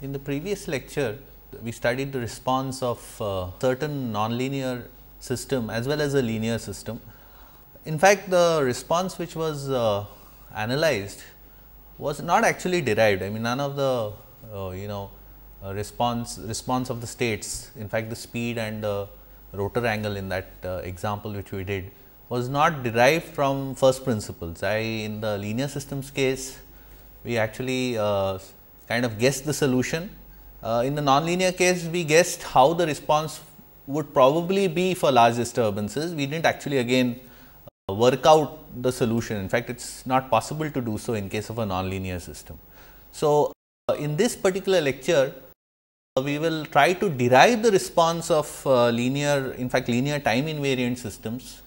In the previous lecture, we studied the response of uh, certain nonlinear system as well as a linear system. In fact, the response which was uh, analyzed was not actually derived. I mean, none of the uh, you know uh, response response of the states. In fact, the speed and the rotor angle in that uh, example which we did was not derived from first principles. I in the linear systems case, we actually uh, kind of guessed the solution. Uh, in the nonlinear case, we guessed how the response would probably be for large disturbances. We did not actually again uh, work out the solution. In fact, it is not possible to do so in case of a nonlinear system. So, uh, in this particular lecture, uh, we will try to derive the response of uh, linear, in fact, linear time invariant systems.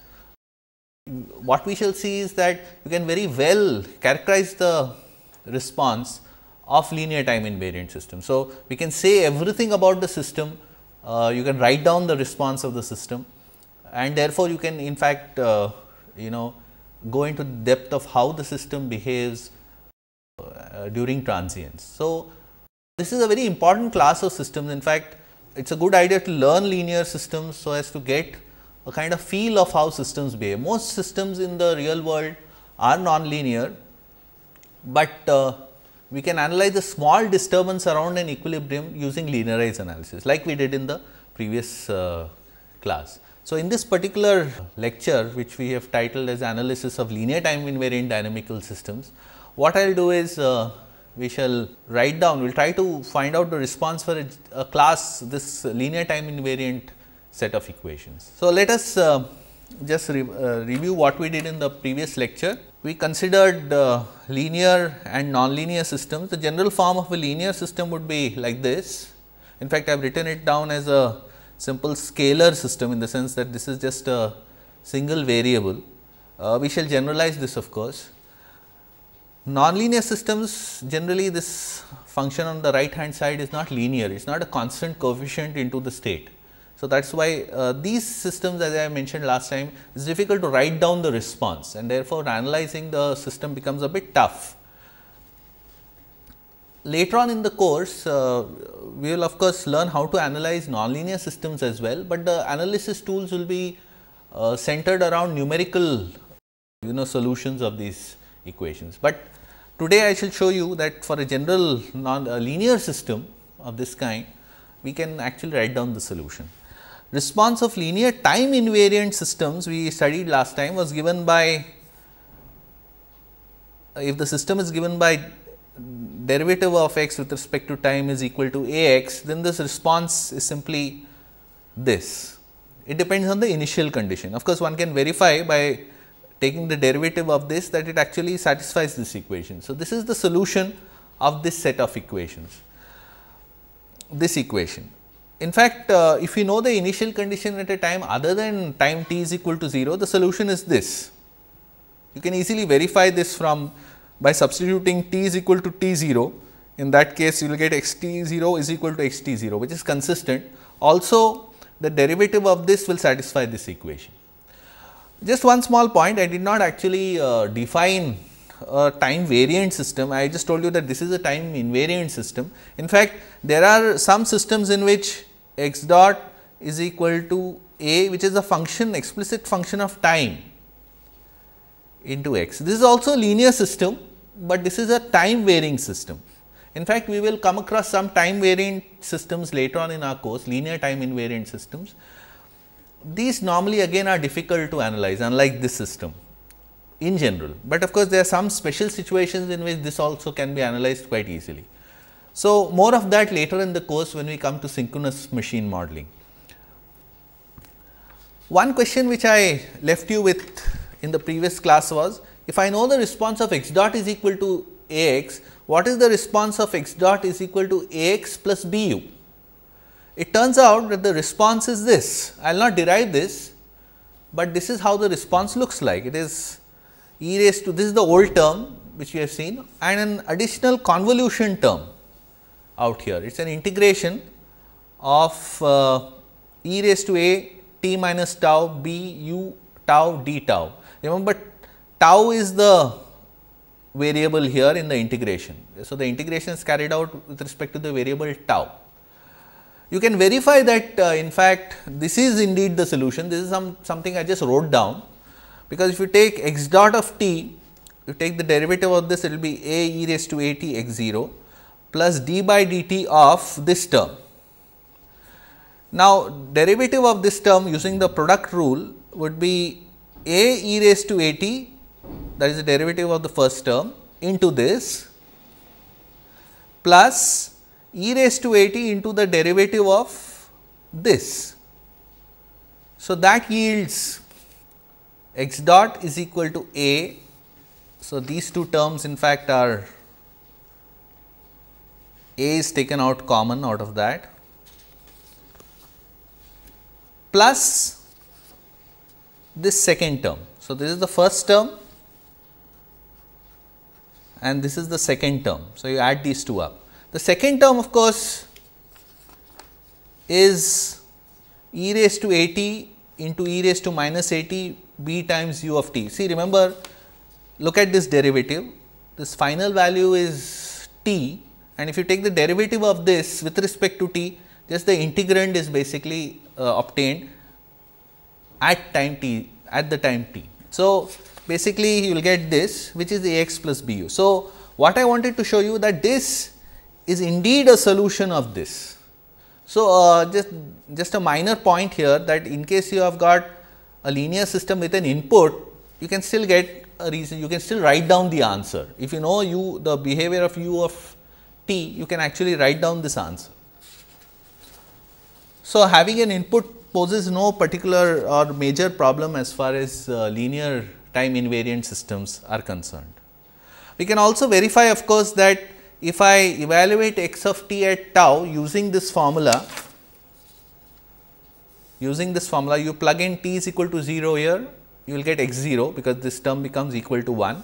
What we shall see is that you can very well characterize the response of linear time invariant system. So, we can say everything about the system, uh, you can write down the response of the system and therefore, you can in fact, uh, you know go into depth of how the system behaves uh, during transients. So, this is a very important class of systems. In fact, it is a good idea to learn linear systems so as to get a kind of feel of how systems behave. Most systems in the real world are nonlinear, but uh, we can analyze the small disturbance around an equilibrium using linearized analysis like we did in the previous uh, class. So, in this particular lecture which we have titled as analysis of linear time invariant dynamical systems, what I will do is uh, we shall write down, we will try to find out the response for a, a, class this linear time invariant set of equations. So, let us uh, just re, uh, review what we did in the previous lecture we considered uh, linear and nonlinear systems. The general form of a linear system would be like this. In fact, I have written it down as a simple scalar system in the sense that this is just a single variable. Uh, we shall generalize this of course. Nonlinear systems generally this function on the right hand side is not linear, it is not a constant coefficient into the state. So, that is why uh, these systems as I mentioned last time is difficult to write down the response and therefore, analyzing the system becomes a bit tough. Later on in the course, uh, we will of course, learn how to analyze nonlinear systems as well, but the analysis tools will be uh, centered around numerical you know solutions of these equations. But today I shall show you that for a general non linear system of this kind, we can actually write down the solution. Response of linear time invariant systems we studied last time was given by if the system is given by derivative of x with respect to time is equal to a x, then this response is simply this. It depends on the initial condition. Of course, one can verify by taking the derivative of this that it actually satisfies this equation. So, this is the solution of this set of equations, this equation. In fact, uh, if you know the initial condition at a time other than time t is equal to 0, the solution is this. You can easily verify this from by substituting t is equal to t 0. In that case, you will get x t 0 is equal to x t 0, which is consistent. Also, the derivative of this will satisfy this equation. Just one small point, I did not actually uh, define a time variant system. I just told you that this is a time invariant system. In fact, there are some systems in which x dot is equal to a which is a function explicit function of time into x. This is also a linear system, but this is a time varying system. In fact, we will come across some time variant systems later on in our course linear time invariant systems. These normally again are difficult to analyze unlike this system in general, but of course, there are some special situations in which this also can be analyzed quite easily. So, more of that later in the course when we come to synchronous machine modeling. One question which I left you with in the previous class was, if I know the response of x dot is equal to a x, what is the response of x dot is equal to a x plus b u? It turns out that the response is this, I will not derive this, but this is how the response looks like. It is e raised to, this is the old term which we have seen and an additional convolution term out here. It is an integration of uh, e raised to a t minus tau b u tau d tau. Remember tau is the variable here in the integration. So, the integration is carried out with respect to the variable tau. You can verify that uh, in fact, this is indeed the solution. This is some something I just wrote down because if you take x dot of t, you take the derivative of this, it will be a e raised to a t x 0 plus d by dt of this term. Now, derivative of this term using the product rule would be a e raised to a t that is the derivative of the first term into this plus e raised to a t into the derivative of this. So, that yields x dot is equal to a. So, these two terms in fact are a is taken out common out of that plus this second term. So, this is the first term and this is the second term. So, you add these two up. The second term of course, is e raised to a t into e raised to minus a t b times u of t. See remember look at this derivative this final value is t and if you take the derivative of this with respect to t just the integrand is basically uh, obtained at time t at the time t. So, basically you will get this which is the ax plus bu. So, what I wanted to show you that this is indeed a solution of this. So, uh, just, just a minor point here that in case you have got a linear system with an input, you can still get a reason, you can still write down the answer. If you know u the behavior of u of t, you can actually write down this answer. So, having an input poses no particular or major problem as far as uh, linear time invariant systems are concerned. We can also verify of course, that if I evaluate x of t at tau using this formula, using this formula you plug in t is equal to 0 here, you will get x 0 because this term becomes equal to 1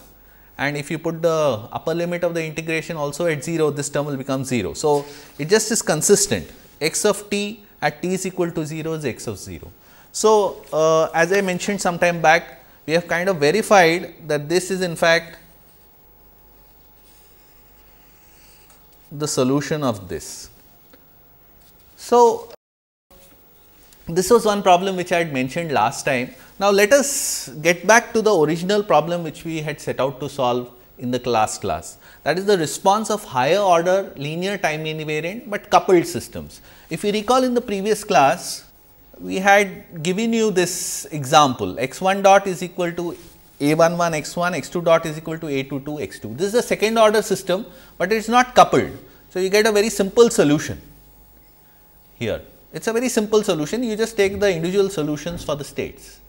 and if you put the upper limit of the integration also at 0, this term will become 0. So, it just is consistent x of t at t is equal to 0 is x of 0. So, uh, as I mentioned some time back, we have kind of verified that this is in fact the solution of this. So, this was one problem which I had mentioned last time. Now, let us get back to the original problem which we had set out to solve in the last class. That is the response of higher order linear time invariant, but coupled systems. If you recall in the previous class, we had given you this example x 1 dot is equal to a 1 1 x 1 x 2 dot is equal to a 2 2 x 2. This is a second order system, but it is not coupled. So, you get a very simple solution here. It is a very simple solution, you just take the individual solutions for the states.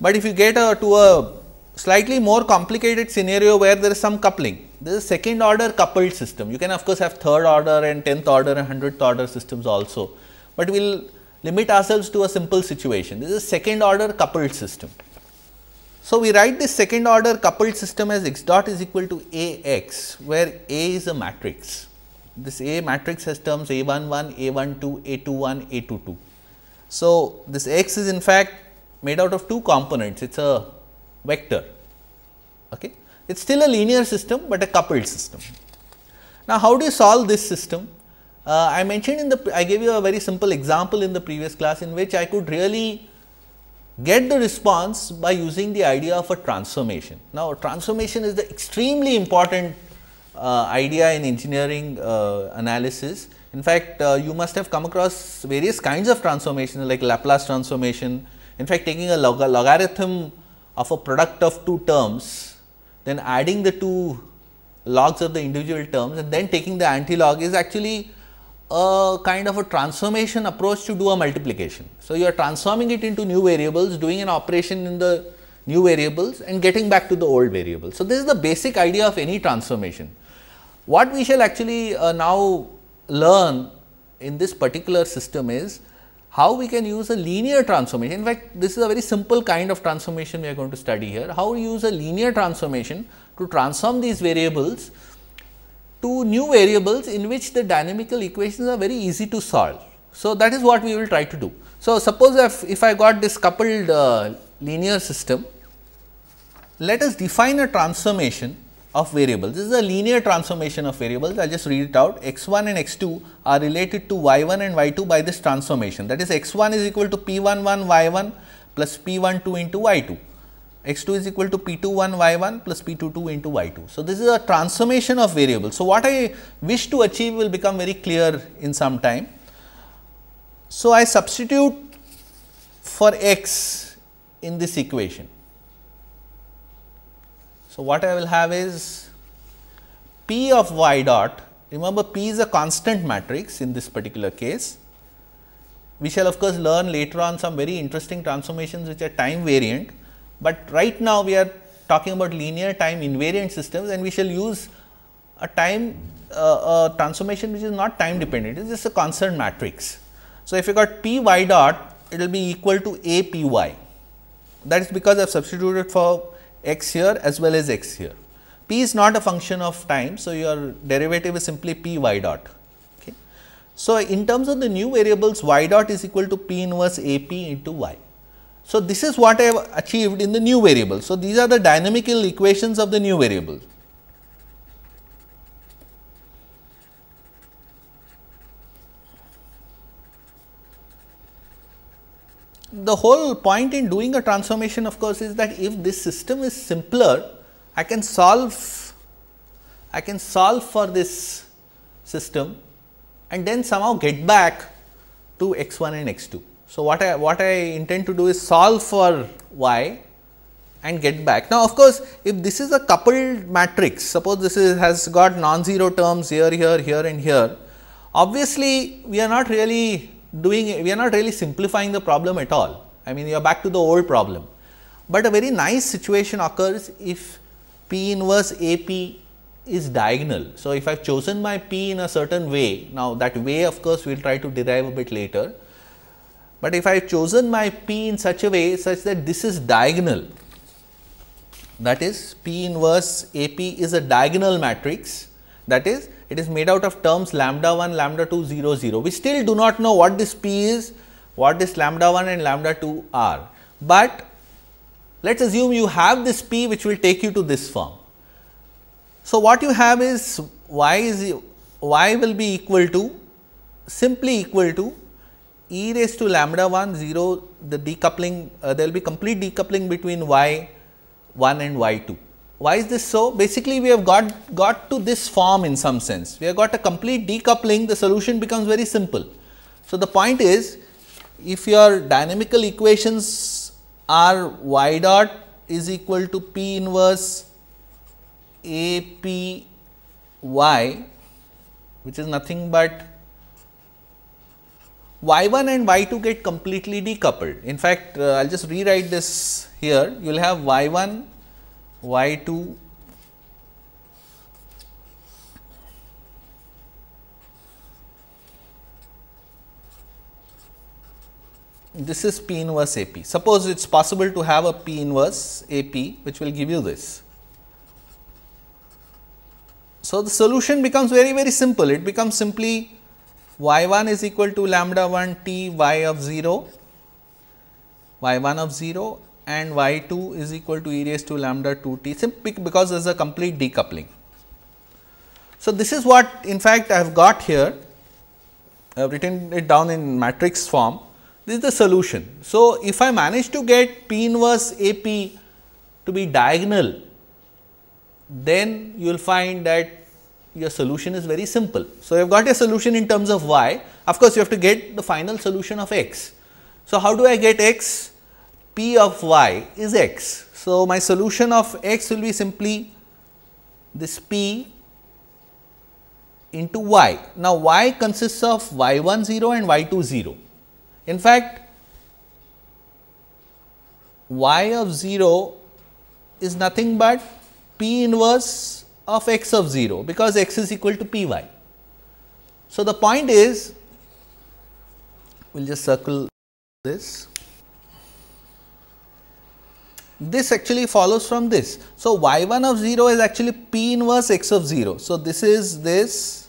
But if you get a, to a slightly more complicated scenario where there is some coupling, this is second order coupled system. You can of course have third order and tenth order and hundredth order systems also, but we will limit ourselves to a simple situation. This is second order coupled system. So, we write this second order coupled system as x dot is equal to A x, where A is a matrix this A matrix has terms A11, A12, A21, A22. So, this X is in fact made out of two components, it is a vector. Okay. It is still a linear system, but a coupled system. Now, how do you solve this system? Uh, I mentioned in the, I gave you a very simple example in the previous class in which I could really get the response by using the idea of a transformation. Now, transformation is the extremely important uh, idea in engineering uh, analysis. In fact, uh, you must have come across various kinds of transformation like Laplace transformation. In fact, taking a log logarithm of a product of two terms, then adding the two logs of the individual terms and then taking the antilog is actually a kind of a transformation approach to do a multiplication. So, you are transforming it into new variables, doing an operation in the new variables and getting back to the old variables. So, this is the basic idea of any transformation. What we shall actually uh, now learn in this particular system is how we can use a linear transformation. In fact, this is a very simple kind of transformation we are going to study here. How we use a linear transformation to transform these variables to new variables in which the dynamical equations are very easy to solve. So, that is what we will try to do. So, suppose if, if I got this coupled uh, linear system, let us define a transformation of variables. This is a linear transformation of variables. I'll just read it out. x1 and x2 are related to y1 and y2 by this transformation. That is, x1 is equal to p11 y1 plus p12 into y2. x2 is equal to p21 y1 plus p22 into y2. So, this is a transformation of variables. So, what I wish to achieve will become very clear in some time. So, I substitute for x in this equation so, what I will have is P of y dot, remember P is a constant matrix in this particular case. We shall of course, learn later on some very interesting transformations which are time variant, but right now we are talking about linear time invariant systems and we shall use a time uh, a transformation which is not time dependent, it is just a constant matrix. So, if you got P y dot, it will be equal to A P y. That is because I have substituted for x here as well as x here. p is not a function of time. So, your derivative is simply p y dot. Okay. So, in terms of the new variables y dot is equal to p inverse a p into y. So, this is what I have achieved in the new variable. So, these are the dynamical equations of the new variables. the whole point in doing a transformation of course is that if this system is simpler, I can solve, I can solve for this system and then somehow get back to x 1 and x 2. So, what I what I intend to do is solve for y and get back. Now, of course, if this is a coupled matrix, suppose this is, has got non-zero terms here, here, here and here, obviously, we are not really doing, we are not really simplifying the problem at all. I mean, you are back to the old problem. But a very nice situation occurs if P inverse AP is diagonal. So, if I have chosen my P in a certain way, now that way of course, we will try to derive a bit later. But if I have chosen my P in such a way such that this is diagonal, that is P inverse AP is a diagonal matrix, that is it is made out of terms lambda 1, lambda 2, 0, 0. We still do not know what this p is, what this lambda 1 and lambda 2 are. But let us assume you have this p which will take you to this form. So, what you have is y is y will be equal to simply equal to e raised to lambda 1 0 the decoupling uh, there will be complete decoupling between y 1 and y 2 why is this so? Basically, we have got, got to this form in some sense. We have got a complete decoupling, the solution becomes very simple. So, the point is if your dynamical equations are y dot is equal to p inverse a p y which is nothing but y 1 and y 2 get completely decoupled. In fact, uh, I will just rewrite this here you will have y 1 y 2 this is P inverse AP. Suppose it is possible to have a P inverse AP which will give you this. So, the solution becomes very very simple it becomes simply y 1 is equal to lambda 1 T y of 0 y 1 of 0 and y2 is equal to e raised to lambda 2t simply because there is a complete decoupling. So, this is what in fact I have got here I have written it down in matrix form this is the solution. So, if I manage to get P inverse A p to be diagonal then you will find that your solution is very simple. So, you have got a solution in terms of y of course, you have to get the final solution of x. So, how do I get x? P of y is x. So, my solution of x will be simply this P into y. Now, y consists of y 1 0 and y 2 0. In fact, y of 0 is nothing but P inverse of x of 0, because x is equal to P y. So, the point is, we will just circle this this actually follows from this. So, y1 of 0 is actually p inverse x of 0. So, this is this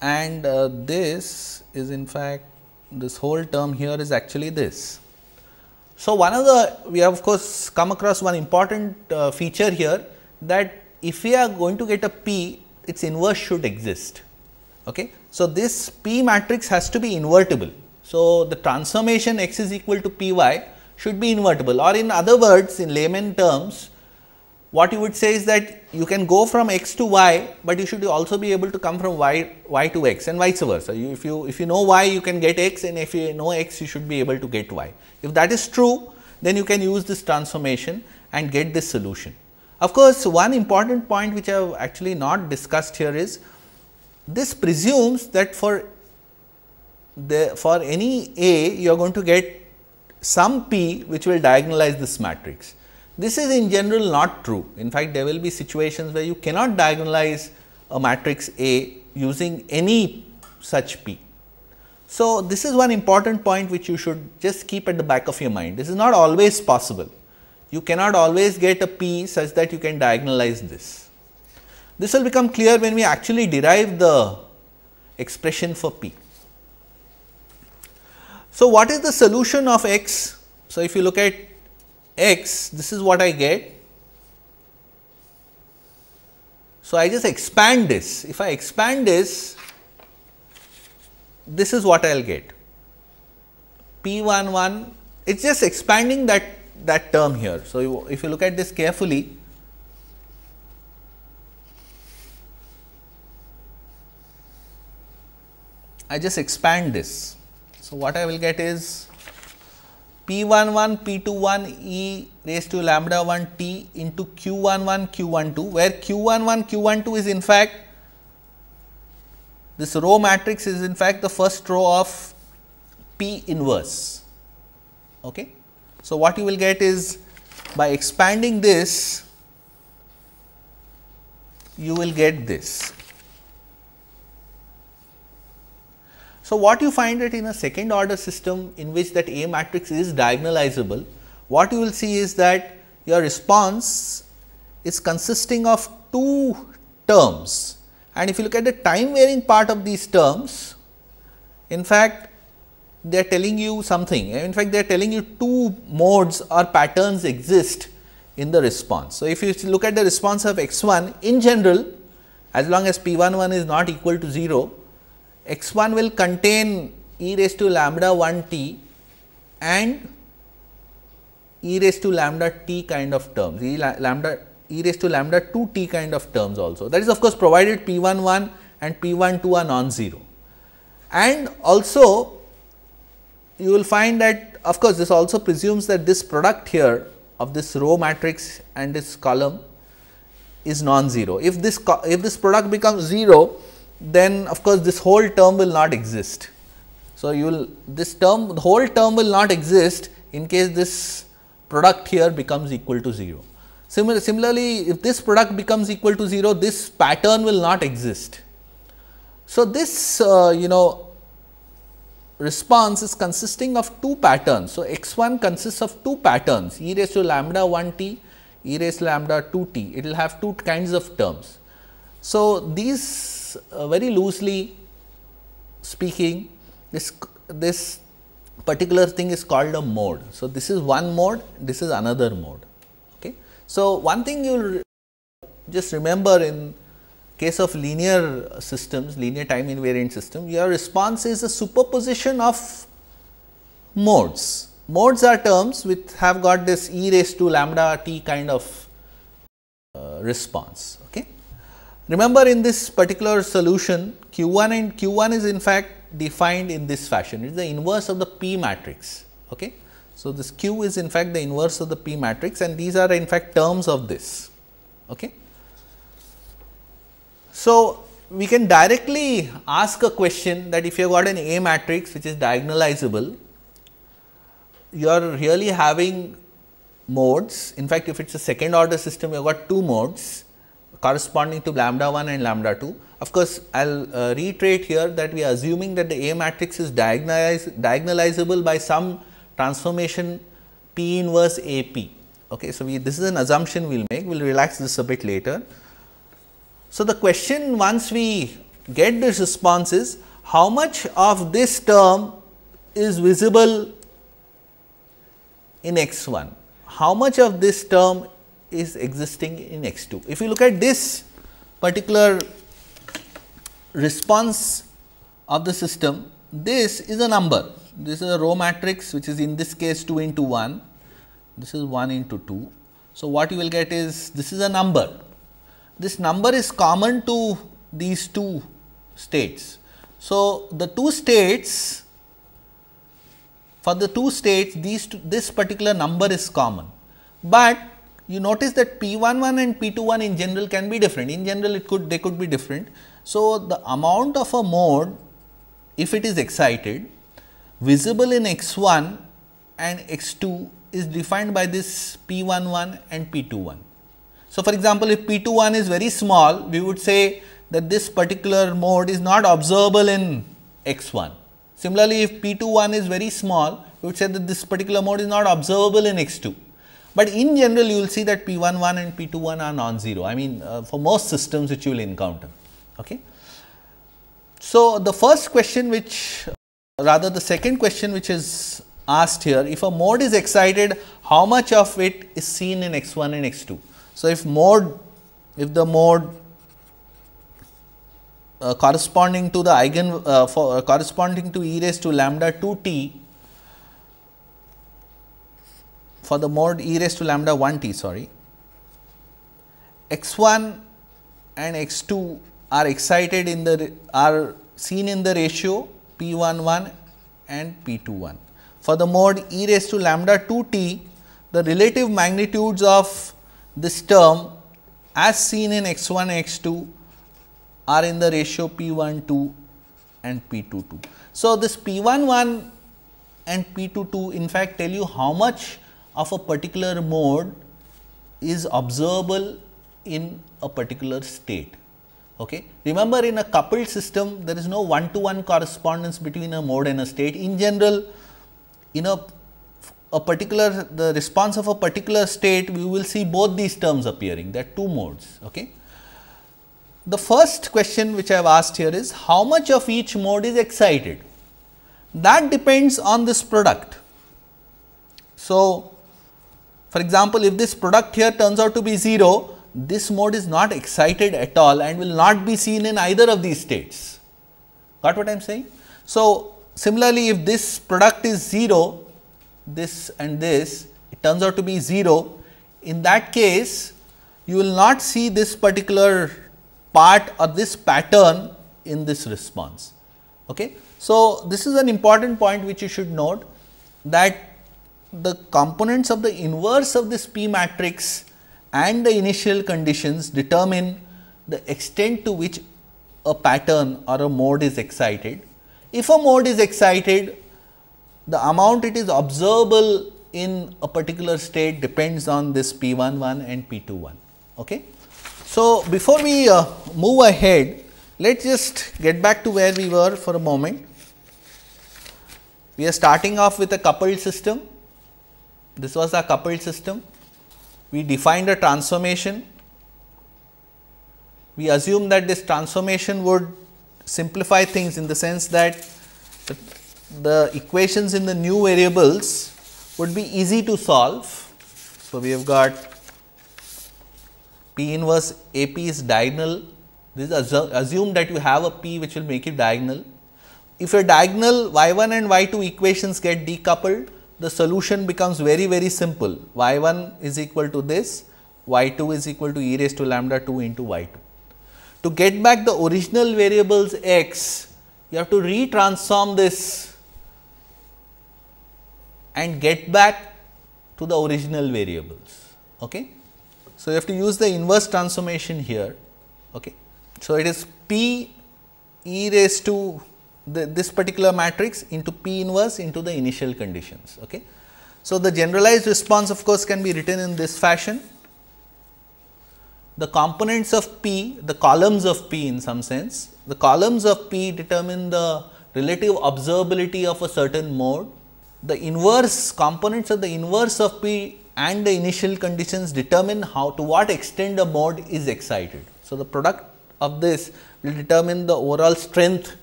and uh, this is in fact this whole term here is actually this. So, one of the we have of course come across one important uh, feature here that if we are going to get a p its inverse should exist. Okay. So, this p matrix has to be invertible so, the transformation x is equal to p y should be invertible or in other words in layman terms what you would say is that you can go from x to y, but you should also be able to come from y, y to x and vice versa. You, if, you, if you know y, you can get x and if you know x, you should be able to get y. If that is true, then you can use this transformation and get this solution. Of course, one important point which I have actually not discussed here is this presumes that for the, for any A you are going to get some P which will diagonalize this matrix. This is in general not true. In fact, there will be situations where you cannot diagonalize a matrix A using any such P. So, this is one important point which you should just keep at the back of your mind. This is not always possible. You cannot always get a P such that you can diagonalize this. This will become clear when we actually derive the expression for P. So, what is the solution of x? So, if you look at x, this is what I get. So, I just expand this. If I expand this, this is what I will get. P 1 1, it is just expanding that, that term here. So, if you look at this carefully, I just expand this. So, what I will get is p one one p two one e raised to lambda 1 t into q one one q one two, where q one one q one two is in fact this row matrix is in fact the first row of P inverse. Okay. So, what you will get is by expanding this you will get this So what you find that in a second order system in which that A matrix is diagonalizable, what you will see is that your response is consisting of two terms and if you look at the time varying part of these terms, in fact they are telling you something in fact they are telling you two modes or patterns exist in the response. So, if you look at the response of x 1 in general as long as p 1 1 is not equal to 0 x1 will contain e raised to lambda 1 t and e raised to lambda t kind of terms, e la lambda e raised to lambda 2 t kind of terms also. That is of course, provided p 1 1 and p 1 2 are non-zero. And also you will find that of course, this also presumes that this product here of this row matrix and this column is non-zero. If this if this product becomes 0, then of course, this whole term will not exist. So, you will this term the whole term will not exist in case this product here becomes equal to 0. Similar, similarly, if this product becomes equal to 0, this pattern will not exist. So, this uh, you know response is consisting of two patterns. So, x 1 consists of two patterns e raised to lambda 1 t, e raised to lambda 2 t, it will have two kinds of terms. So, these uh, very loosely speaking this this particular thing is called a mode. So, this is one mode, this is another mode. Okay. So, one thing you just remember in case of linear systems, linear time invariant system, your response is a superposition of modes. Modes are terms which have got this e raised to lambda t kind of uh, response. Remember in this particular solution Q1 and Q1 is in fact defined in this fashion, it is the inverse of the P matrix. Okay? So, this Q is in fact the inverse of the P matrix and these are in fact terms of this. Okay? So, we can directly ask a question that if you have got an A matrix which is diagonalizable, you are really having modes. In fact, if it is a second order system, you have got two modes corresponding to lambda 1 and lambda 2. Of course, I will uh, reiterate here that we are assuming that the A matrix is diagonalizable by some transformation P inverse A P. Okay, so, we, this is an assumption we will make, we will relax this a bit later. So, the question once we get this response is how much of this term is visible in x 1, how much of this term is existing in x 2. If you look at this particular response of the system, this is a number, this is a row matrix which is in this case 2 into 1, this is 1 into 2. So, what you will get is this is a number, this number is common to these two states. So, the two states for the two states these two, this particular number is common, but you notice that P11 and P21 in general can be different. In general, it could they could be different. So, the amount of a mode if it is excited visible in x1 and x2 is defined by this P11 and P21. So, for example, if P21 is very small, we would say that this particular mode is not observable in x1. Similarly, if P21 is very small, we would say that this particular mode is not observable in x2. But in general, you will see that P11 and P21 are non-zero, I mean uh, for most systems which you will encounter. Okay. So, the first question which rather the second question which is asked here, if a mode is excited, how much of it is seen in x1 and x2? So, if mode, if the mode uh, corresponding to the eigen uh, for uh, corresponding to e raised to lambda 2 t for the mod e raised to lambda 1 t sorry, x 1 and x 2 are excited in the are seen in the ratio p 1 1 and p 2 1. For the mod e raised to lambda 2 t, the relative magnitudes of this term as seen in x 1 x 2 are in the ratio p 1 2 and p 2 2. So, this p 1 1 and p 2 2 in fact tell you how much of a particular mode is observable in a particular state. Okay. Remember in a coupled system there is no one to one correspondence between a mode and a state. In general in a, a particular the response of a particular state we will see both these terms appearing There are two modes. Okay. The first question which I have asked here is how much of each mode is excited that depends on this product. So, for example, if this product here turns out to be 0, this mode is not excited at all and will not be seen in either of these states. Got what I am saying? So, similarly, if this product is 0, this and this, it turns out to be 0. In that case, you will not see this particular part or this pattern in this response. Okay? So, this is an important point which you should note that the components of the inverse of this P matrix and the initial conditions determine the extent to which a pattern or a mode is excited. If a mode is excited, the amount it is observable in a particular state depends on this P 1 1 and P 2 1. Okay? So, before we uh, move ahead, let us just get back to where we were for a moment. We are starting off with a coupled system this was a coupled system. We defined a transformation. We assume that this transformation would simplify things in the sense that the, equations in the new variables would be easy to solve. So, we have got P inverse A p is diagonal. This is assume that you have a P which will make it diagonal. If your diagonal y 1 and y 2 equations get decoupled, the solution becomes very very simple y1 is equal to this y2 is equal to e raised to lambda 2 into y2. To get back the original variables x you have to retransform this and get back to the original variables. Okay? So, you have to use the inverse transformation here. Okay? So, it is p e raised to the, this particular matrix into P inverse into the initial conditions. Okay. So, the generalized response of course, can be written in this fashion. The components of P, the columns of P in some sense, the columns of P determine the relative observability of a certain mode. The inverse components of the inverse of P and the initial conditions determine how to what extent the mode is excited. So, the product of this will determine the overall strength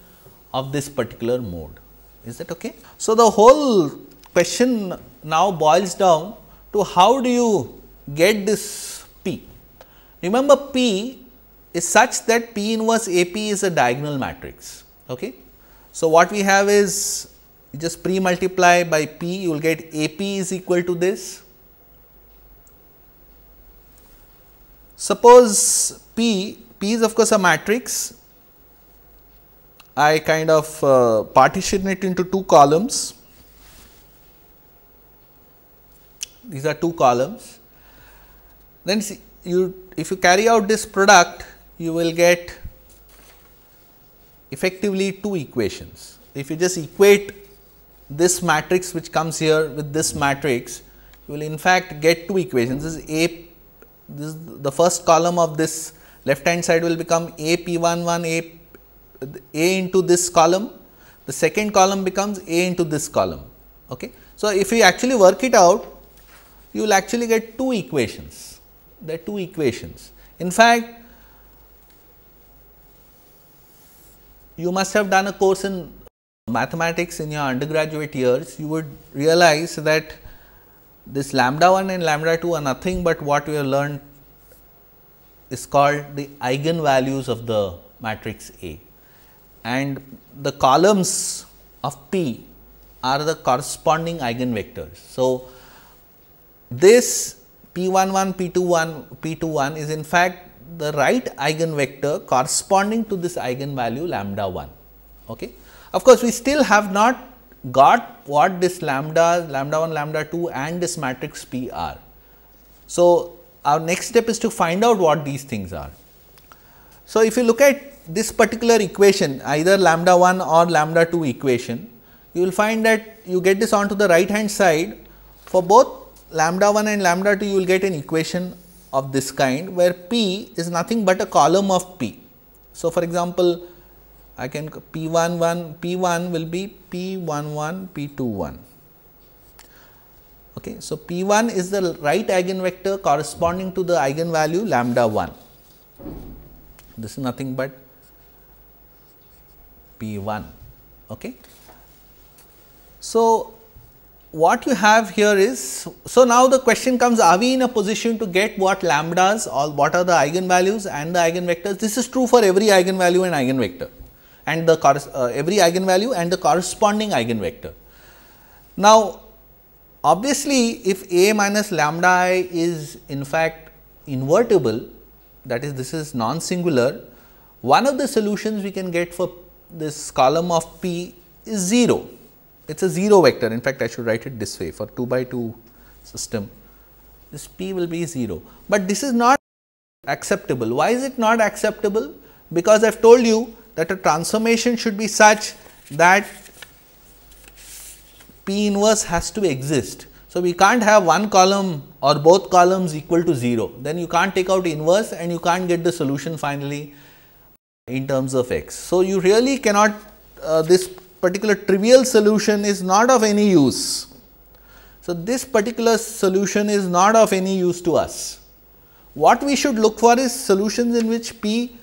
of this particular mode. Is that okay? So, the whole question now boils down to how do you get this P. Remember P is such that P inverse AP is a diagonal matrix. Okay? So, what we have is you just pre multiply by P you will get AP is equal to this. Suppose P, P is of course a matrix I kind of uh, partition it into two columns. These are two columns. Then see, you if you carry out this product, you will get effectively two equations. If you just equate this matrix which comes here with this matrix, you will in fact get two equations. This is A, this is the first column of this left hand side will become A P 1 1 A a into this column, the second column becomes A into this column. Okay. So, if you actually work it out, you will actually get two equations, there are two equations. In fact, you must have done a course in mathematics in your undergraduate years, you would realize that this lambda 1 and lambda 2 are nothing but what we have learned is called the eigenvalues of the matrix A and the columns of P are the corresponding eigenvectors. So, this P 1 1 P 2 1 P 2 1 is in fact the right eigenvector corresponding to this eigenvalue lambda 1. Okay. Of course, we still have not got what this lambda, lambda 1, lambda 2 and this matrix P are. So, our next step is to find out what these things are. So, if you look at this particular equation either lambda 1 or lambda 2 equation, you will find that you get this onto the right hand side for both lambda 1 and lambda 2 you will get an equation of this kind where p is nothing but a column of p. So, for example, I can p 1 1 p 1 will be p 1 1 p 2 1. Okay. So, p 1 is the right eigenvector corresponding to the eigenvalue lambda 1 this is nothing but P 1. Okay. So, what you have here is, so now the question comes are we in a position to get what lambdas or what are the eigenvalues and the eigenvectors. This is true for every eigenvalue and eigenvector and the uh, every eigenvalue and the corresponding eigenvector. Now, obviously, if A minus lambda i is in fact invertible that is this is non singular, one of the solutions we can get for this column of P is 0. It is a 0 vector. In fact, I should write it this way for 2 by 2 system. This P will be 0, but this is not acceptable. Why is it not acceptable? Because I have told you that a transformation should be such that P inverse has to exist. So, we can't have one column or both columns equal to 0, then you can't take out inverse and you can't get the solution finally in terms of x. So, you really cannot uh, this particular trivial solution is not of any use. So, this particular solution is not of any use to us. What we should look for is solutions in which p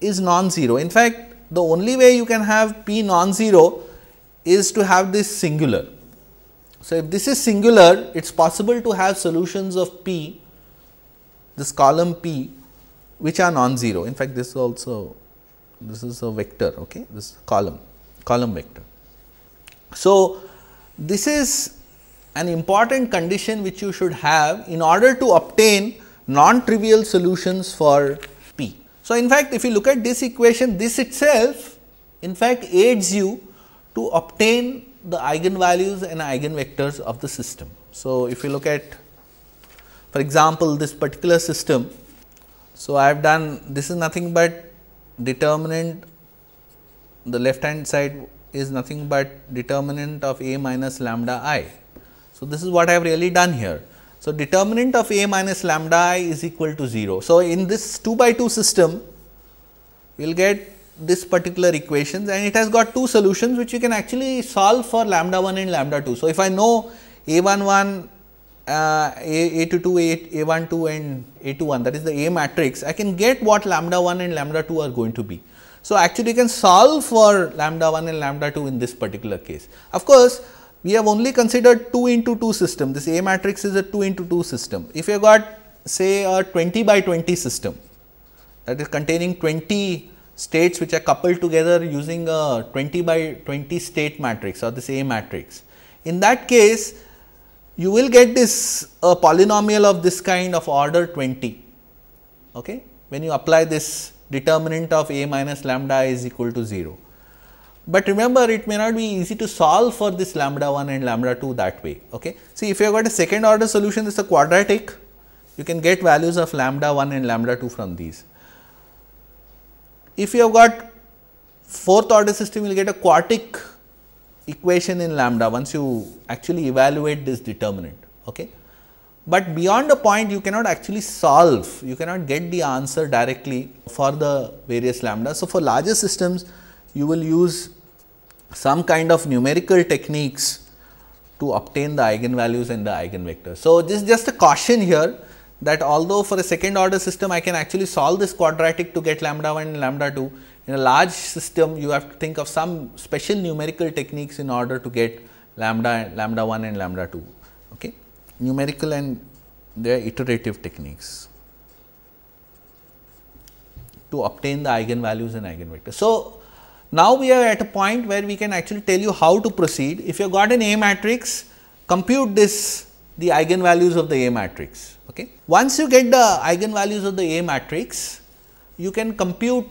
is non-zero. In fact, the only way you can have p non-zero is to have this singular. So, if this is singular, it is possible to have solutions of p, this column p which are non-zero. In fact, this is also this is a vector okay this is column column vector so this is an important condition which you should have in order to obtain non trivial solutions for p so in fact if you look at this equation this itself in fact aids you to obtain the eigenvalues and eigenvectors of the system so if you look at for example this particular system so i have done this is nothing but determinant the left hand side is nothing but determinant of a minus lambda i. So, this is what I have really done here. So, determinant of a minus lambda i is equal to 0. So, in this 2 by 2 system, you will get this particular equations and it has got two solutions which you can actually solve for lambda 1 and lambda 2. So, if I know a 1 1 uh, A, A to A, A1 2 and A21 that is the A matrix, I can get what lambda 1 and lambda 2 are going to be. So, actually you can solve for lambda 1 and lambda 2 in this particular case. Of course, we have only considered 2 into 2 system, this A matrix is a 2 into 2 system. If you got say a 20 by 20 system that is containing 20 states which are coupled together using a 20 by 20 state matrix or this A matrix. In that case, you will get this a polynomial of this kind of order 20. Okay? When you apply this determinant of a minus lambda is equal to 0. But remember it may not be easy to solve for this lambda 1 and lambda 2 that way. Okay? See if you have got a second order solution it's a quadratic you can get values of lambda 1 and lambda 2 from these. If you have got fourth order system you will get a quartic equation in lambda once you actually evaluate this determinant. Okay? But beyond a point you cannot actually solve, you cannot get the answer directly for the various lambda. So, for larger systems you will use some kind of numerical techniques to obtain the eigenvalues and the eigenvectors. So, this is just a caution here that although for a second order system I can actually solve this quadratic to get lambda 1 and lambda 2, in a large system you have to think of some special numerical techniques in order to get lambda lambda 1 and lambda 2 okay numerical and their iterative techniques to obtain the eigenvalues and eigenvectors so now we are at a point where we can actually tell you how to proceed if you have got an a matrix compute this the eigenvalues of the a matrix okay once you get the eigenvalues of the a matrix you can compute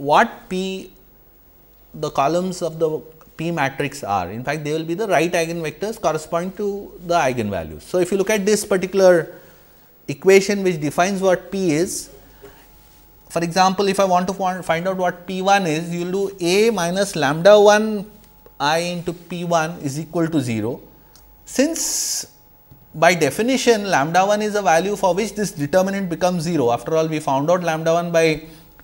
what P the columns of the P matrix are. In fact, they will be the right eigenvectors corresponding to the eigenvalues. So, if you look at this particular equation which defines what P is, for example, if I want to find out what P 1 is, you will do A minus lambda 1 i into P 1 is equal to 0. Since by definition lambda 1 is a value for which this determinant becomes 0, after all we found out lambda 1 by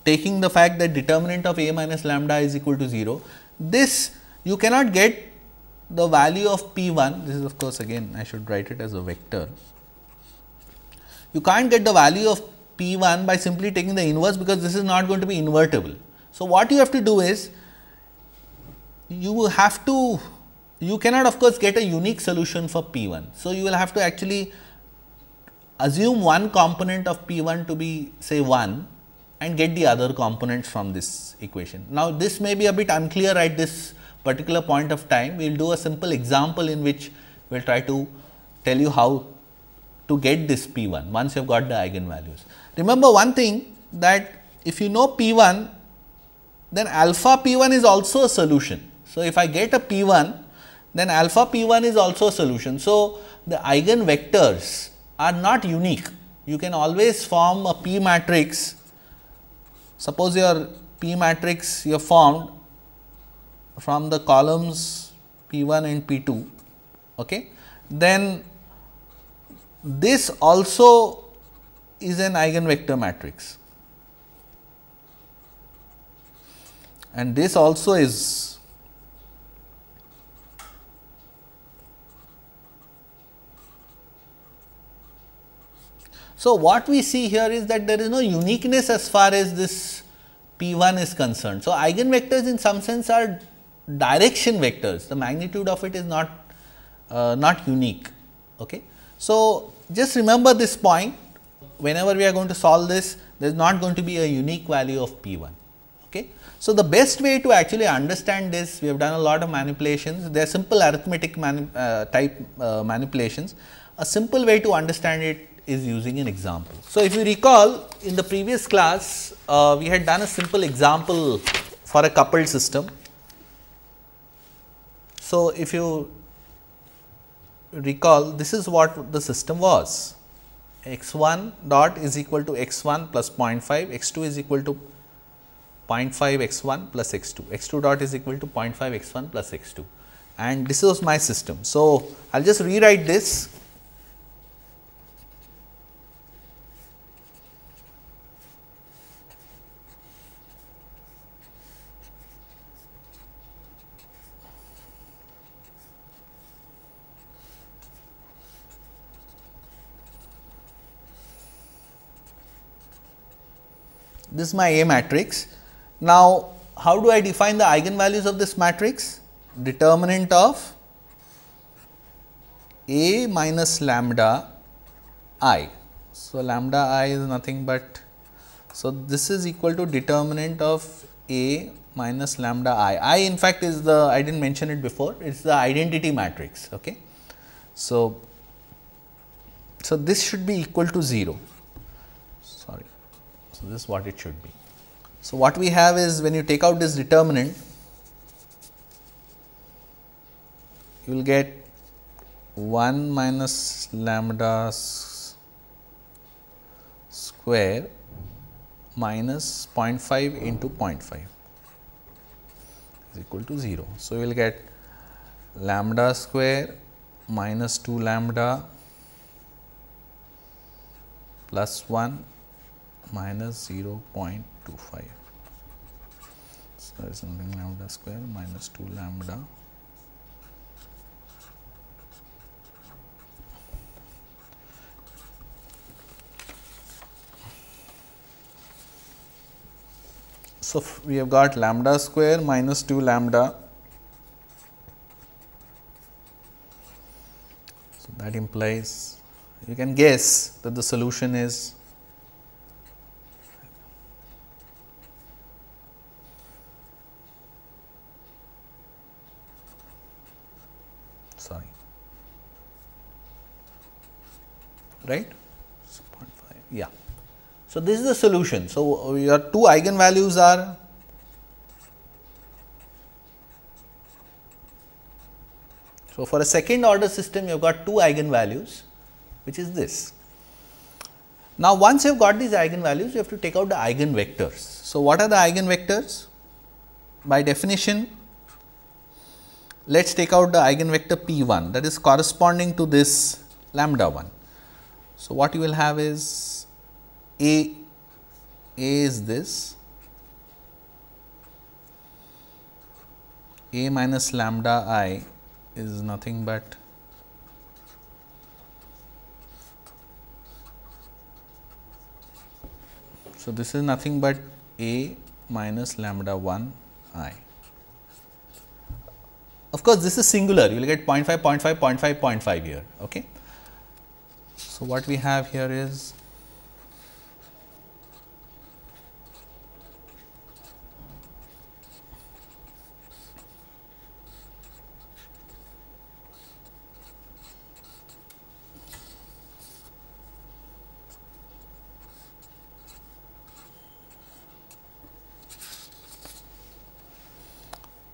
taking the fact that determinant of A minus lambda is equal to 0, this you cannot get the value of P1, this is of course again I should write it as a vector. You can't get the value of P1 by simply taking the inverse because this is not going to be invertible. So, what you have to do is you have to you cannot of course get a unique solution for P1. So, you will have to actually assume one component of P1 to be say 1 and get the other components from this equation. Now, this may be a bit unclear at this particular point of time. We will do a simple example in which we will try to tell you how to get this P 1 once you have got the eigenvalues. Remember one thing that if you know P 1, then alpha P 1 is also a solution. So, if I get a P 1, then alpha P 1 is also a solution. So, the eigenvectors are not unique. You can always form a P matrix Suppose your P matrix you have formed from the columns P1 and P2, okay, then this also is an eigenvector matrix and this also is So, what we see here is that there is no uniqueness as far as this p 1 is concerned. So, eigenvectors in some sense are direction vectors, the magnitude of it is not, uh, not unique. Okay. So, just remember this point whenever we are going to solve this there is not going to be a unique value of p 1. Okay. So, the best way to actually understand this we have done a lot of manipulations they are simple arithmetic mani uh, type uh, manipulations. A simple way to understand it is using an example. So, if you recall in the previous class, uh, we had done a simple example for a coupled system. So, if you recall this is what the system was x 1 dot is equal to x 1 plus 0.5, x 2 is equal to 0.5 x 1 plus x 2, x 2 dot is equal to 0.5 x 1 plus x 2 and this was my system. So, I will just rewrite this This is my A matrix. Now, how do I define the eigenvalues of this matrix? Determinant of A minus lambda i. So, lambda i is nothing but, so this is equal to determinant of A minus lambda i. i in fact is the, I did not mention it before, it is the identity matrix. Okay. So, so this should be equal to 0. So, this is what it should be. So, what we have is when you take out this determinant, you will get 1 minus lambda square minus 0.5 into 0.5 is equal to 0. So, you will get lambda square minus 2 lambda plus 1 minus 0.25 so there is something lambda square minus 2 lambda So, we have got lambda square minus 2 lambda. So, that implies you can guess that the solution is right? 0.5, yeah. So, this is the solution. So, your two eigenvalues are So, for a second order system you have got two eigenvalues which is this. Now, once you have got these eigenvalues you have to take out the eigenvectors. So, what are the eigenvectors? By definition let us take out the eigenvector p 1 that is corresponding to this lambda 1. So, what you will have is A, A is this A minus lambda i is nothing but So, this is nothing but A minus lambda 1 i. Of course, this is singular, you will get 0 0.5, 0 0.5, 0 0.5, 0.5 here. Okay. So, what we have here is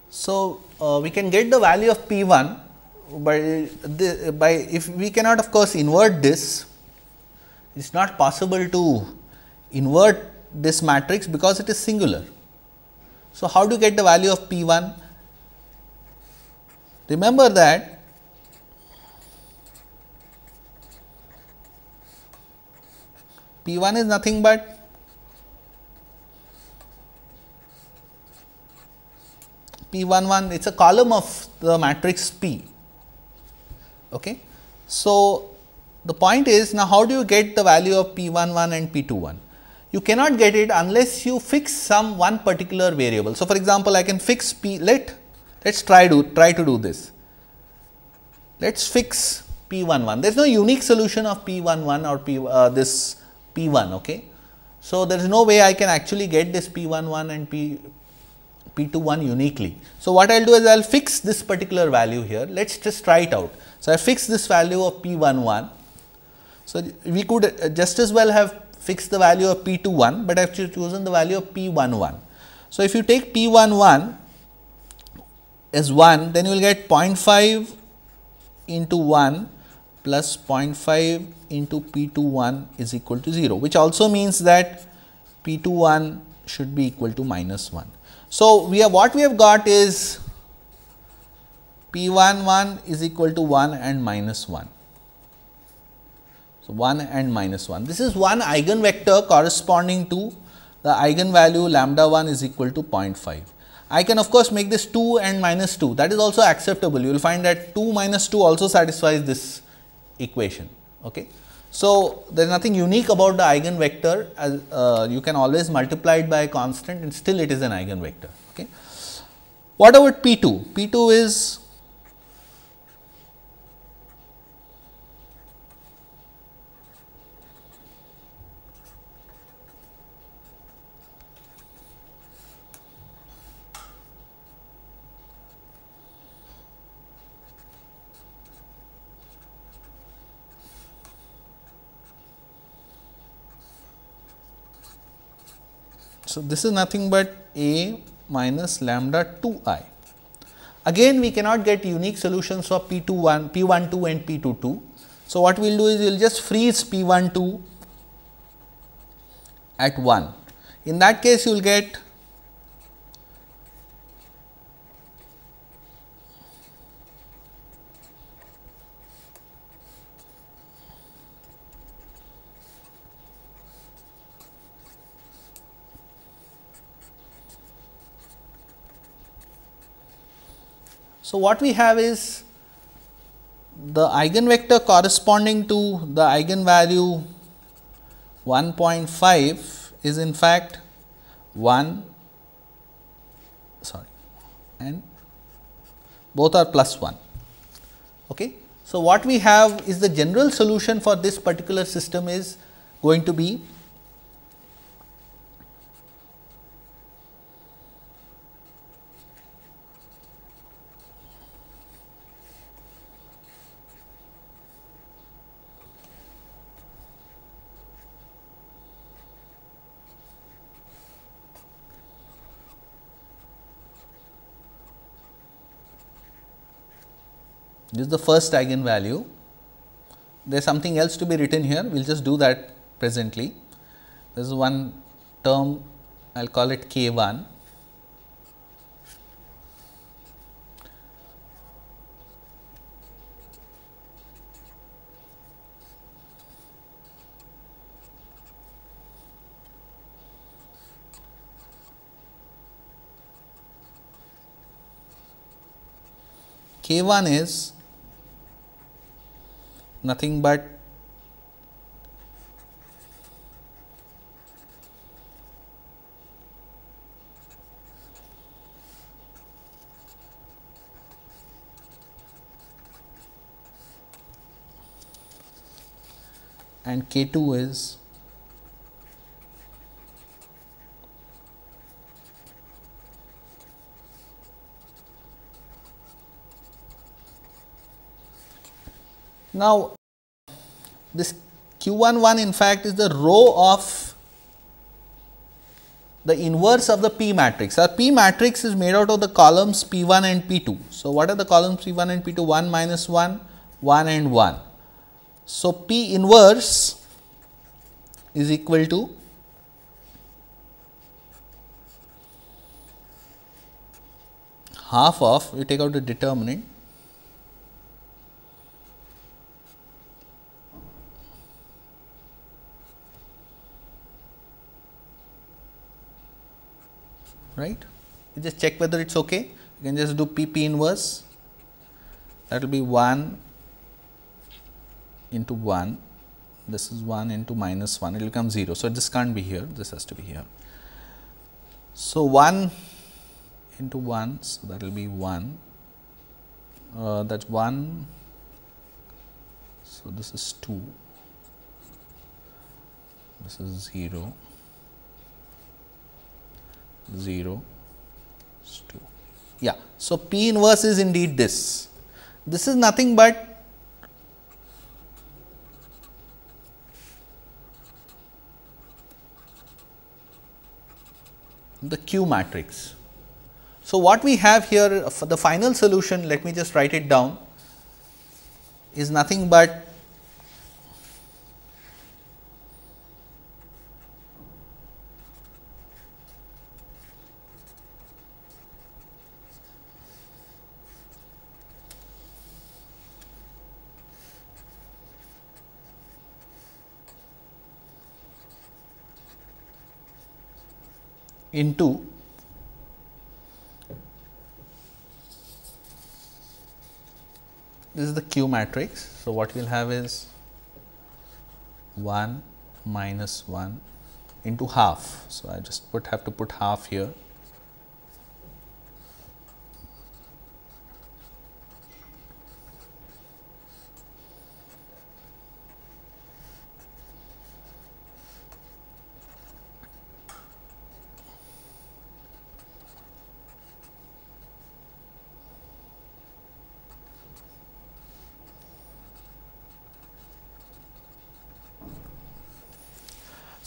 So, uh, we can get the value of P 1 by, the, by if we cannot of course invert this, it is not possible to invert this matrix because it is singular. So, how do you get the value of P 1? Remember that P 1 is nothing but P 1 1 it is a column of the matrix P Okay. So, the point is now how do you get the value of p 1 1 and p 2 1? You cannot get it unless you fix some one particular variable. So, for example, I can fix p let let us try to try to do this. Let us fix p 1 1 there is no unique solution of p 1 1 or p uh, this p 1. Okay. So, there is no way I can actually get this p 1 1 and p P21 uniquely. So, what I will do is I will fix this particular value here. Let us just try it out. So, I fix this value of P11. So, we could uh, just as well have fixed the value of P21, but I have chosen the value of P11. So, if you take P11 as 1, then you will get 0.5 into 1 plus 0.5 into P21 is equal to 0, which also means that P21 should be equal to minus 1. So, we have what we have got is P 1 1 is equal to 1 and minus 1. So, 1 and minus 1. This is one eigenvector corresponding to the eigenvalue lambda 1 is equal to 0.5. I can of course make this 2 and minus 2 that is also acceptable. You will find that 2 minus 2 also satisfies this equation. Okay. So, there is nothing unique about the eigenvector as uh, you can always multiply it by a constant and still it is an eigenvector. Okay. What about P 2? P 2 is So, this is nothing but A minus lambda 2 i. Again we cannot get unique solutions for P 2 1, P 1 2 and P 2 2. So, what we will do is we will just freeze P 1 2 at 1. In that case you will get So, what we have is the eigenvector corresponding to the eigenvalue 1.5 is in fact 1 sorry and both are plus 1. Okay. So, what we have is the general solution for this particular system is going to be This is the first eigenvalue. There is something else to be written here, we will just do that presently. This is one term, I will call it K 1. K 1 is nothing but and K 2 is Now, this Q11 in fact is the row of the inverse of the P matrix. Our P matrix is made out of the columns P1 and P2. So, what are the columns P1 and P2? 1 minus 1, 1 and 1. So, P inverse is equal to half of you take out the determinant right. You just check whether it is okay, you can just do P P inverse that will be 1 into 1, this is 1 into minus 1, it will become 0. So, this can't be here, this has to be here. So, 1 into 1, so that will be 1, uh, that is 1, so this is 2, this is 0, 0 is 2. Yeah. So, P inverse is indeed this. This is nothing but the Q matrix. So, what we have here for the final solution, let me just write it down, is nothing but into this is the Q matrix. So, what we will have is 1 minus 1 into half. So, I just put have to put half here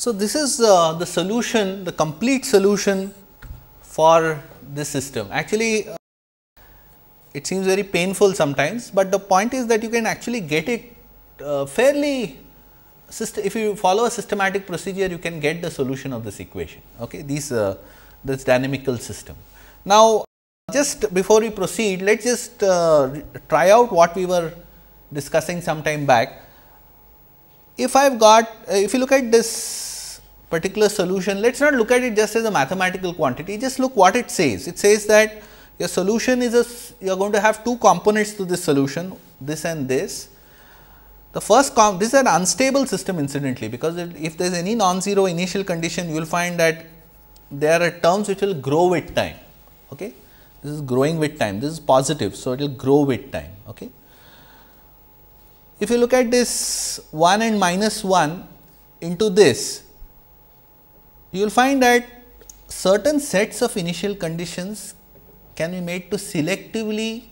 So, this is uh, the solution, the complete solution for this system. Actually, uh, it seems very painful sometimes, but the point is that you can actually get it uh, fairly if you follow a systematic procedure you can get the solution of this equation okay these uh, this dynamical system now just before we proceed let's just uh, try out what we were discussing some time back if i've got uh, if you look at this particular solution, let us not look at it just as a mathematical quantity, just look what it says. It says that your solution is a, you are going to have two components to this solution, this and this. The first com this is an unstable system incidentally, because it, if there is any non-zero initial condition, you will find that there are terms which will grow with time. Okay? This is growing with time, this is positive, so it will grow with time. Okay? If you look at this 1 and minus 1 into this, you will find that certain sets of initial conditions can be made to selectively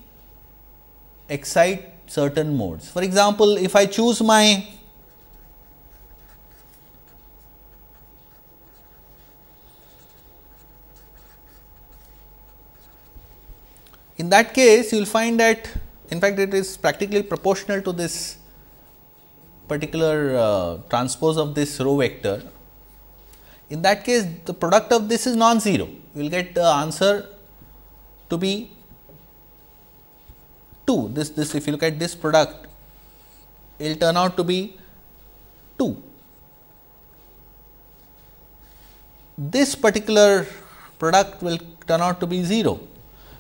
excite certain modes. For example, if I choose my in that case you will find that in fact it is practically proportional to this particular uh, transpose of this row vector in that case, the product of this is non-zero. we will get the answer to be 2. This, this if you look at this product, it will turn out to be 2. This particular product will turn out to be 0.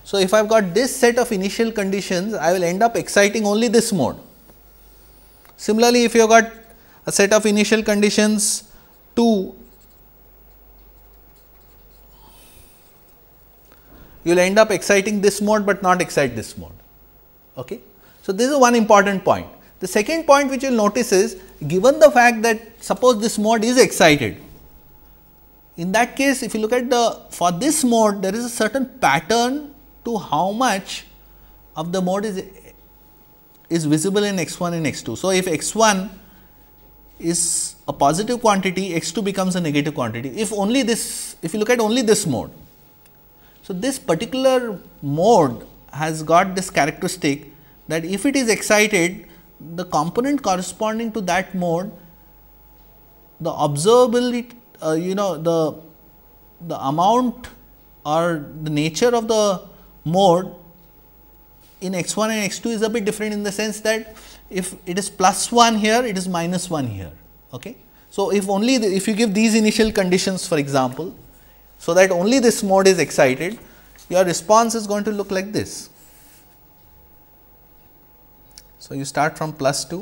So, if I have got this set of initial conditions, I will end up exciting only this mode. Similarly, if you have got a set of initial conditions 2 you will end up exciting this mode, but not excite this mode. Okay? So, this is one important point. The second point which you will notice is given the fact that suppose this mode is excited. In that case, if you look at the for this mode, there is a certain pattern to how much of the mode is is visible in x 1 and x 2. So, if x 1 is a positive quantity, x 2 becomes a negative quantity. If only this, if you look at only this mode, so, this particular mode has got this characteristic that if it is excited, the component corresponding to that mode, the observability, uh, you know, the, the amount or the nature of the mode in x 1 and x 2 is a bit different in the sense that if it is plus 1 here, it is minus 1 here. Okay. So, if only the, if you give these initial conditions for example, so that only this mode is excited, your response is going to look like this. So, you start from plus 2.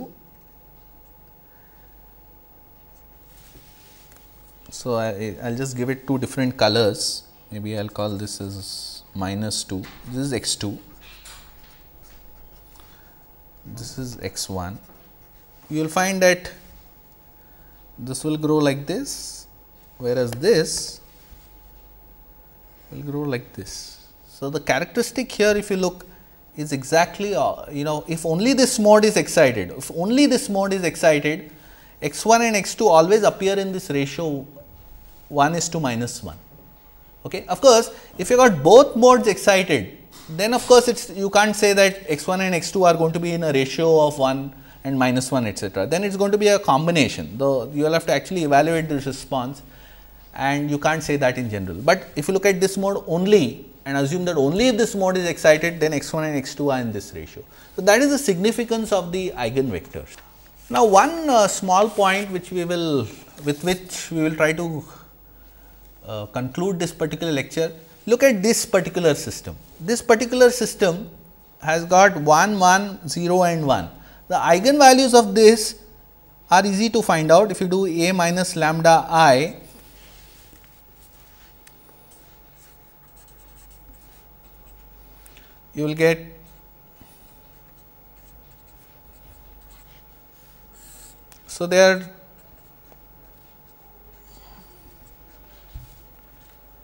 So, I will just give it two different colors, maybe I will call this as minus 2, this is x 2, this is x 1. You will find that this will grow like this, whereas this will grow like this. So, the characteristic here if you look is exactly uh, you know if only this mode is excited, if only this mode is excited x 1 and x 2 always appear in this ratio 1 is to minus 1. Okay. Of course, if you got both modes excited then of course, it's you can't say that x 1 and x 2 are going to be in a ratio of 1 and minus 1 etcetera. Then it is going to be a combination, though you will have to actually evaluate this response and you can't say that in general. But if you look at this mode only and assume that only if this mode is excited, then x1 and x2 are in this ratio. So, that is the significance of the eigenvectors. Now, one uh, small point which we will with which we will try to uh, conclude this particular lecture, look at this particular system. This particular system has got 1, 1, 0 and 1. The eigenvalues of this are easy to find out if you do a minus lambda i you will get so there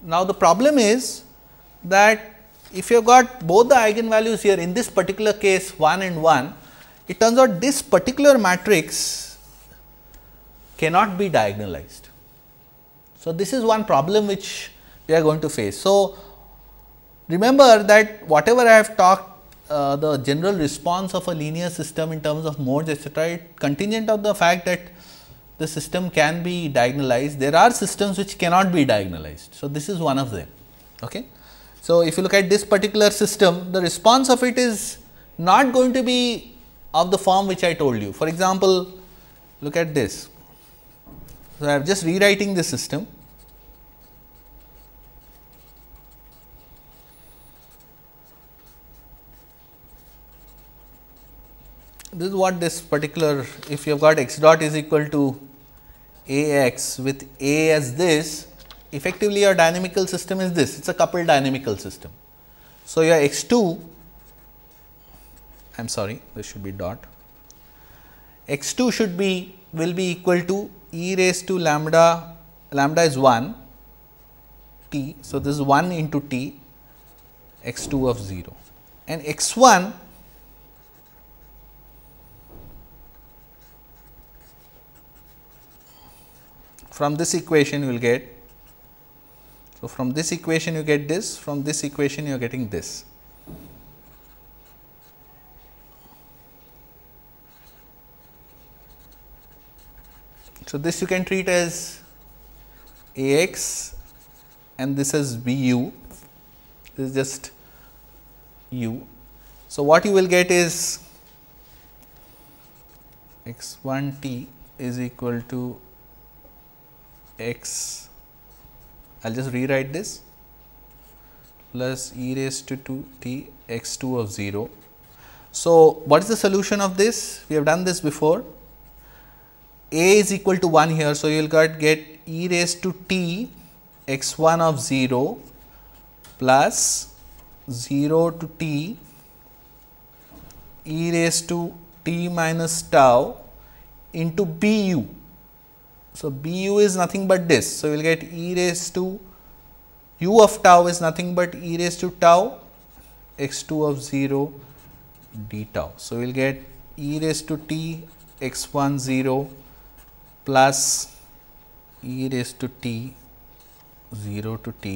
now the problem is that if you have got both the eigenvalues here in this particular case 1 and 1 it turns out this particular matrix cannot be diagonalized so this is one problem which we are going to face so Remember that whatever I have talked uh, the general response of a linear system in terms of modes etc., contingent of the fact that the system can be diagonalized. There are systems which cannot be diagonalized. So, this is one of them. Okay? So, if you look at this particular system, the response of it is not going to be of the form which I told you. For example, look at this. So, I am just rewriting this system. this is what this particular if you have got x dot is equal to a x with a as this effectively your dynamical system is this it is a coupled dynamical system. So, your x 2 I am sorry this should be dot x 2 should be will be equal to e raised to lambda lambda is 1 t. So, this is 1 into t x 2 of 0 and x 1 from this equation you will get. So, from this equation you get this, from this equation you are getting this. So, this you can treat as A x and this is B u, this is just u. So, what you will get is x 1 t is equal to x, I will just rewrite this plus e raised to 2 t x 2 of 0. So, what is the solution of this? We have done this before. a is equal to 1 here. So, you will get, get e raised to t x 1 of 0 plus 0 to t e raised to t minus tau into bu so, bu is nothing but this. So, we will get e raised to u of tau is nothing but e raised to tau x 2 of 0 d tau. So, we will get e raised to t x 1 0 plus e raised to t 0 to t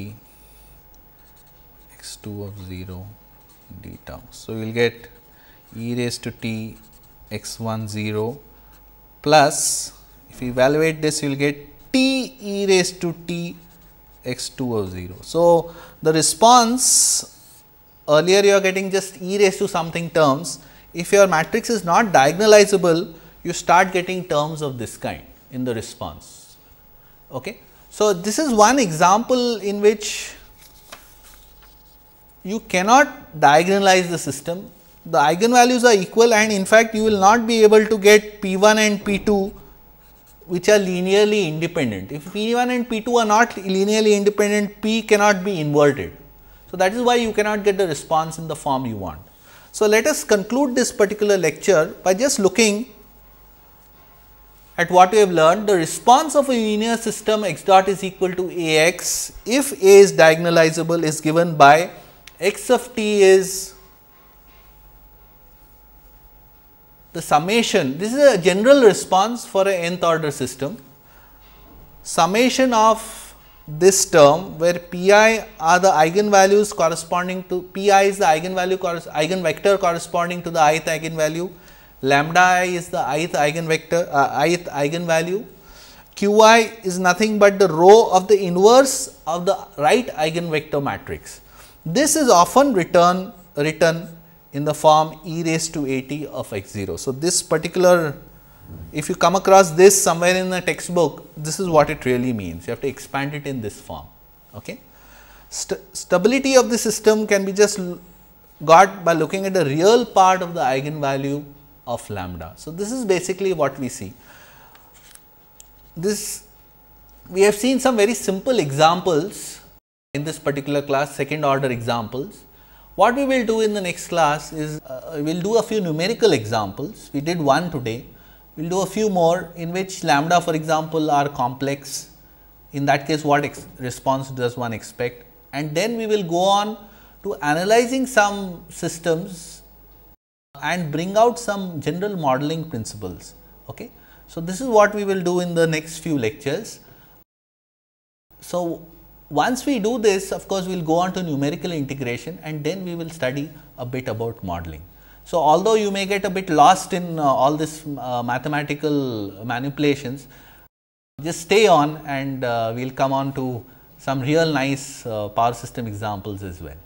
x 2 of 0 d tau. So, we will get e raised to t x 1 0 plus if you evaluate this, you will get t e raised to t x 2 of 0. So, the response earlier you are getting just e raised to something terms. If your matrix is not diagonalizable, you start getting terms of this kind in the response. Okay. So, this is one example in which you cannot diagonalize the system. The eigenvalues are equal and in fact, you will not be able to get p 1 and p 2 which are linearly independent. If P1 and P2 are not linearly independent, P cannot be inverted. So, that is why you cannot get the response in the form you want. So, let us conclude this particular lecture by just looking at what we have learned. The response of a linear system x dot is equal to A x if A is diagonalizable is given by x of t is the summation, this is a general response for a nth order system. Summation of this term where pi are the eigenvalues corresponding to pi is the eigenvalue eigenvector corresponding to the ith eigenvalue, lambda i is the ith eigenvector uh, ith eigenvalue, qi is nothing but the row of the inverse of the right eigenvector matrix. This is often written written in the form e raised to at of x 0. So, this particular if you come across this somewhere in the textbook, this is what it really means. You have to expand it in this form. Okay? St stability of the system can be just got by looking at the real part of the eigenvalue of lambda. So, this is basically what we see. This we have seen some very simple examples in this particular class, second order examples what we will do in the next class is uh, we will do a few numerical examples. We did one today. We will do a few more in which lambda for example are complex. In that case what response does one expect and then we will go on to analyzing some systems and bring out some general modeling principles. Okay? So, this is what we will do in the next few lectures. So, once we do this, of course, we will go on to numerical integration and then we will study a bit about modeling. So, although you may get a bit lost in uh, all this uh, mathematical manipulations, just stay on and uh, we will come on to some real nice uh, power system examples as well.